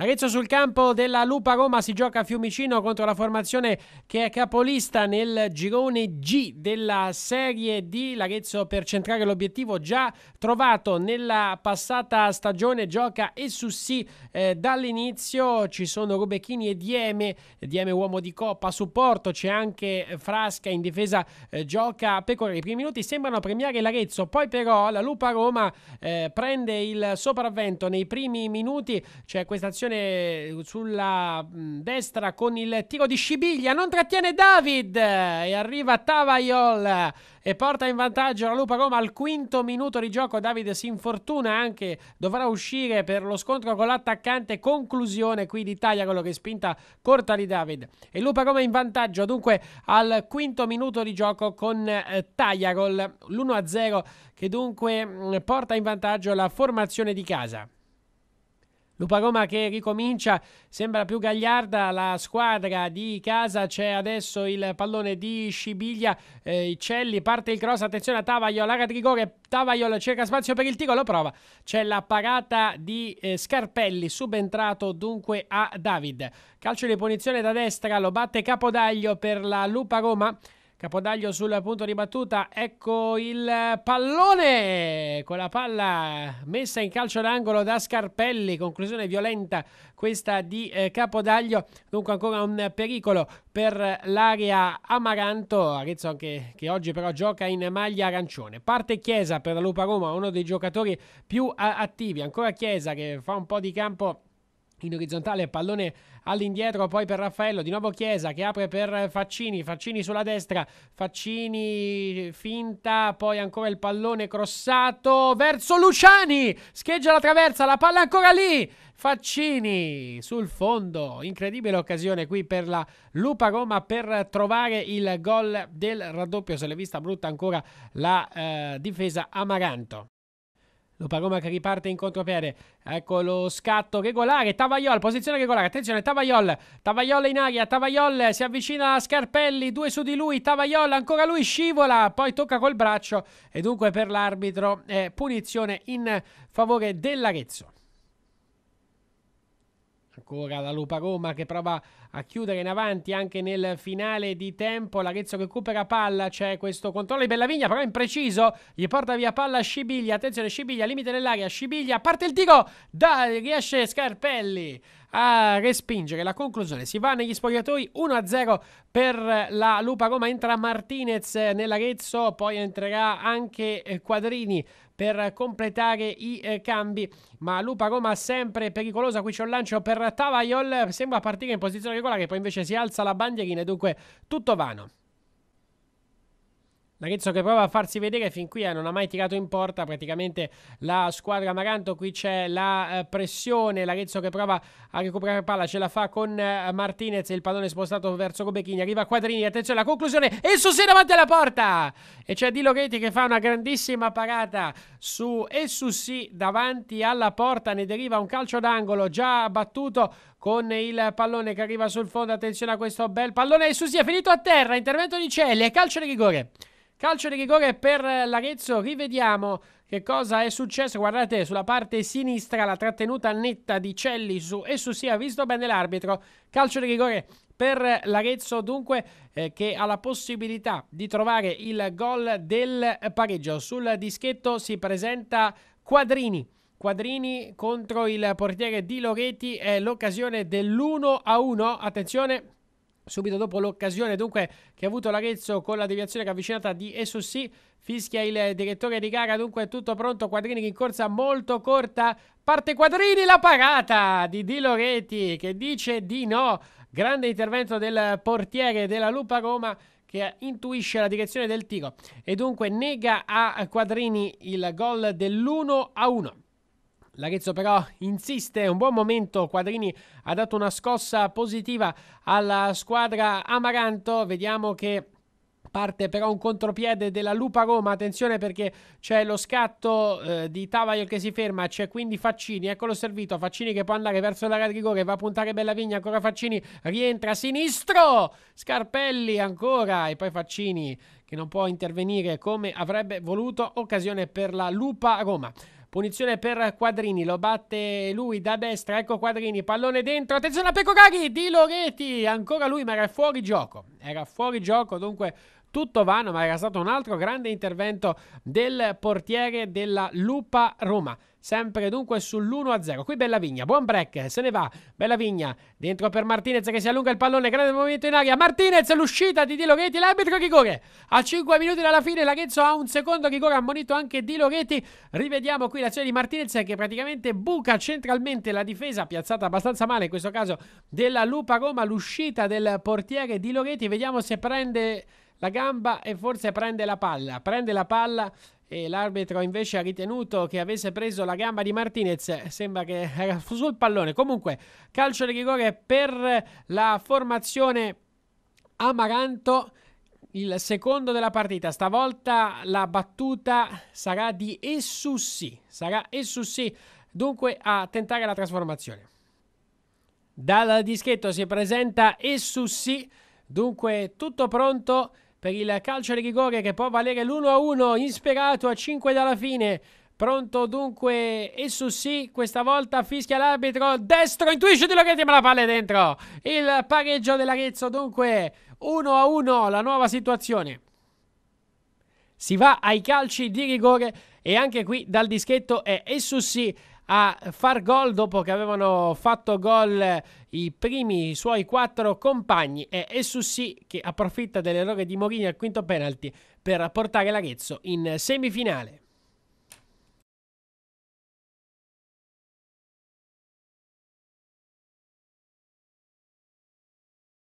L'Arezzo sul campo della Lupa Roma si gioca a Fiumicino contro la formazione che è capolista nel girone G della Serie D. L'Arezzo per centrare l'obiettivo già trovato nella passata stagione gioca e su sì eh, dall'inizio. Ci sono Rubecchini e Dieme, Dieme uomo di coppa a supporto, c'è anche Frasca in difesa, eh, gioca a Pecore. I primi minuti sembrano premiare l'Arezzo, poi però la Lupa Roma eh, prende il sopravvento nei primi minuti. C'è questa azione azione sulla mm, destra con il tiro di Scibiglia, non trattiene David e arriva Tavaiol e porta in vantaggio la Lupa Roma al quinto minuto di gioco. David si infortuna anche, dovrà uscire per lo scontro con l'attaccante. Conclusione qui d'Italia, quello che è spinta corta di David. E Lupa Roma in vantaggio dunque al quinto minuto di gioco con eh, Tagliagol l'1-0 che dunque mm, porta in vantaggio la formazione di casa. Luparoma che ricomincia, sembra più gagliarda la squadra di casa, c'è adesso il pallone di Scibiglia, eh, Celli, parte il cross, attenzione a Tavagliol, area di rigore, Tavagliol cerca spazio per il tiro, lo prova, c'è la parata di eh, Scarpelli, subentrato dunque a David. Calcio di punizione da destra, lo batte Capodaglio per la Luparoma. Roma Capodaglio sul punto di battuta, ecco il pallone con la palla messa in calcio d'angolo da Scarpelli, conclusione violenta questa di eh, Capodaglio, dunque ancora un pericolo per l'area Amaranto, Arezzo anche, che oggi però gioca in maglia arancione. Parte Chiesa per la Lupa Roma, uno dei giocatori più attivi, ancora Chiesa che fa un po' di campo in orizzontale, pallone all'indietro poi per Raffaello, di nuovo Chiesa che apre per Faccini, Faccini sulla destra, Faccini finta, poi ancora il pallone crossato verso Luciani, scheggia la traversa, la palla ancora lì, Faccini sul fondo, incredibile occasione qui per la Lupa Roma per trovare il gol del raddoppio, se l'è vista brutta ancora la eh, difesa Amaranto. Loparoma che riparte in contropiede. Ecco lo scatto regolare. Tavaiol, posizione regolare. Attenzione, Tavaiol. Tavaiol in aria. Tavaiol si avvicina a Scarpelli. Due su di lui. Tavaiol, ancora lui scivola. Poi tocca col braccio. E dunque per l'arbitro eh, punizione in favore dell'Arezzo ancora la Lupa Roma che prova a chiudere in avanti anche nel finale di tempo. L'Arezzo recupera palla, c'è questo controllo di Bellavigna, però impreciso. Gli porta via palla Scibiglia. Attenzione, Scibiglia, limite dell'area. Scibiglia, parte il tiro, da, riesce Scarpelli a respingere la conclusione. Si va negli spogliatoi 1-0 per la Lupa Roma. Entra Martinez nell'Arezzo, poi entrerà anche eh, Quadrini per completare i eh, cambi. Ma Lupa Roma sempre pericolosa. Qui c'è un lancio per Tavaiol. Sembra partire in posizione regolare, poi invece si alza la bandierina. E dunque tutto vano. L'Arezzo che prova a farsi vedere fin qui eh, non ha mai tirato in porta praticamente la squadra Amaranto. Qui c'è la eh, pressione. L'Arezzo che prova a recuperare palla ce la fa con eh, Martinez. Il pallone spostato verso Gobechini. Arriva Quadrini. Attenzione alla conclusione. Esso si davanti alla porta. E c'è Di Loghetti che fa una grandissima parata su Essussi davanti alla porta. Ne deriva un calcio d'angolo già battuto con il pallone che arriva sul fondo. Attenzione a questo bel pallone. Essussi è finito a terra. Intervento di Celli e calcio di rigore. Calcio di rigore per l'Arezzo, rivediamo che cosa è successo. Guardate sulla parte sinistra la trattenuta netta di Celli su e su sia visto bene l'arbitro. Calcio di rigore per l'Arezzo dunque eh, che ha la possibilità di trovare il gol del pareggio. Sul dischetto si presenta Quadrini. Quadrini contro il portiere di Loreti è l'occasione dell'1 1. Attenzione subito dopo l'occasione dunque che ha avuto l'Arezzo con la deviazione che è avvicinata di Esossi fischia il direttore di gara dunque tutto pronto Quadrini in corsa molto corta parte Quadrini la parata di Di Loretti che dice di no grande intervento del portiere della Lupa Roma che intuisce la direzione del tiro e dunque nega a Quadrini il gol dell'1 a 1 L'Arezzo però insiste, un buon momento, Quadrini ha dato una scossa positiva alla squadra Amaranto, vediamo che parte però un contropiede della Lupa Roma, attenzione perché c'è lo scatto eh, di Tavaio che si ferma, c'è quindi Faccini, eccolo servito, Faccini che può andare verso l'area di rigore, va a puntare Bellavigna, ancora Faccini, rientra sinistro, Scarpelli ancora e poi Faccini che non può intervenire come avrebbe voluto, occasione per la Lupa Roma. Punizione per Quadrini, lo batte lui da destra, ecco Quadrini, pallone dentro, attenzione a Pecocari di Loreti. ancora lui ma era fuori gioco, era fuori gioco, dunque tutto vano, ma era stato un altro grande intervento del portiere della Lupa Roma. Sempre dunque sull'1-0. Qui Bellavigna, buon break, se ne va. Bellavigna dentro per Martinez che si allunga il pallone, grande movimento in aria. Martinez, l'uscita di Di Loghetti, l'arbitro rigore. A 5 minuti dalla fine Laghezzo ha un secondo rigore, ammonito anche Di Loghetti. Rivediamo qui l'azione di Martinez che praticamente buca centralmente la difesa, piazzata abbastanza male in questo caso della Lupa Roma. L'uscita del portiere Di Loghetti, vediamo se prende la gamba e forse prende la palla. Prende la palla e l'arbitro invece ha ritenuto che avesse preso la gamba di Martinez. Sembra che era sul pallone. Comunque, calcio di rigore per la formazione Amaranto. Il secondo della partita, stavolta la battuta sarà di Essussi, sarà Essussi dunque a tentare la trasformazione. Dal dischetto si presenta Essussi, dunque tutto pronto per il calcio di rigore che può valere l'1-1, insperato a 5 dalla fine. Pronto dunque Esso sì, questa volta fischia l'arbitro, destro intuisce di Loretti ma la palla è dentro. Il pareggio dell'Arezzo dunque 1-1 la nuova situazione. Si va ai calci di rigore e anche qui dal dischetto è Esso sì a far gol dopo che avevano fatto gol i primi suoi quattro compagni e Essussi che approfitta dell'errore di Morini al quinto penalty per portare l'Arezzo in semifinale.